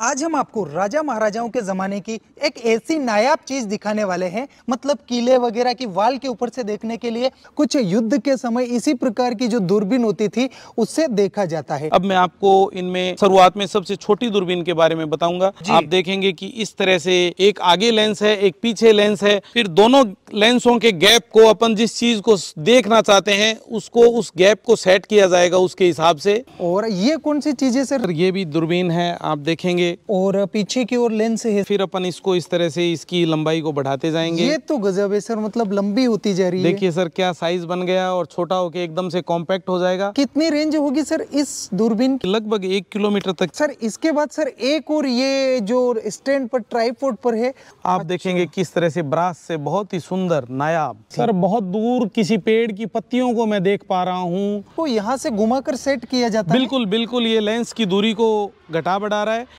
आज हम आपको राजा महाराजाओं के ज़माने की एक ऐसी नायाब चीज़ दिखाने वाले हैं मतलब किले वगैरह की वाल के ऊपर से देखने के लिए कुछ युद्ध के समय इसी प्रकार की जो दूरबीन होती थी उससे देखा जाता है अब मैं आपको इनमें शुरुआत में सबसे छोटी दूरबीन के बारे में बताऊंगा आप देखेंगे कि इस तरह से एक आगे लेंस है एक पीछे लेंस है फिर दोनों लेंसों के गैप को अपन जिस चीज़ को देखना चाहते हैं उसको उस गैप को सेट किया जाएगा उसके हिसाब से और ये कौन सी चीज़ें सर ये भी दूरबीन है आप देखेंगे और पीछे की ओर लेंस है फिर अपन इसको इस तरह से इसकी लंबाई को बढ़ाते जाएंगे ये तो गजब है सर मतलब लंबी होती जा रही है देखिए सर क्या साइज बन गया और छोटा होके एकदम से कॉम्पैक्ट हो जाएगा कितनी रेंज होगी सर इस दूरबीन की लगभग एक किलोमीटर तक सर इसके बाद सर एक और ये जो स्टैंड पर ट्राईपोर्ट पर है आप देखेंगे किस तरह से ब्रास से बहुत ही सुंदर सुंदर नायाब सर बहुत दूर किसी पेड़ की पत्तियों को मैं देख पा रहा हूँ तो यहाँ से घुमा कर सेट किया जाता बिल्कुल है? बिल्कुल ये लेंस की दूरी को घटा बढ़ा रहा है